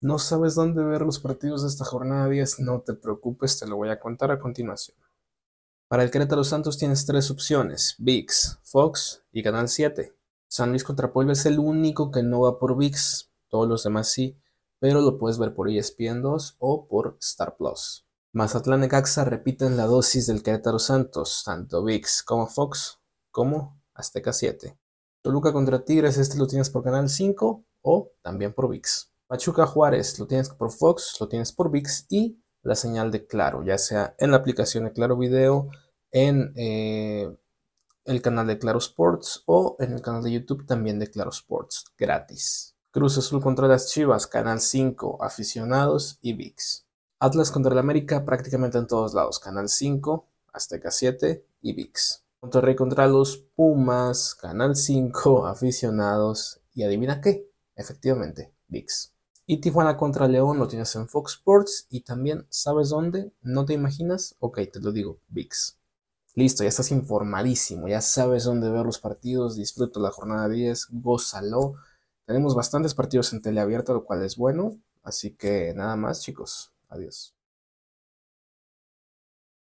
¿No sabes dónde ver los partidos de esta jornada 10? No te preocupes, te lo voy a contar a continuación. Para el Querétaro Santos tienes tres opciones, VIX, Fox y Canal 7. San Luis contra Puebla es el único que no va por VIX, todos los demás sí, pero lo puedes ver por ESPN 2 o por Star Plus. Mazatlán y Caxa repiten la dosis del Querétaro Santos, tanto VIX como Fox, como Azteca 7. Toluca contra Tigres, este lo tienes por Canal 5 o también por VIX. Pachuca Juárez lo tienes por Fox, lo tienes por VIX y la señal de Claro, ya sea en la aplicación de Claro Video, en eh, el canal de Claro Sports o en el canal de YouTube también de Claro Sports, gratis. Cruz Azul contra las Chivas, Canal 5, Aficionados y VIX. Atlas contra el América prácticamente en todos lados, Canal 5, Azteca 7 y VIX. Monterrey contra los Pumas, Canal 5, Aficionados y adivina qué, efectivamente, VIX. Y Tijuana contra León lo tienes en Fox Sports y también, ¿sabes dónde? ¿No te imaginas? Ok, te lo digo, VIX. Listo, ya estás informadísimo, ya sabes dónde ver los partidos, disfruta la jornada 10, gózalo. Tenemos bastantes partidos en teleabierta, lo cual es bueno. Así que nada más, chicos. Adiós.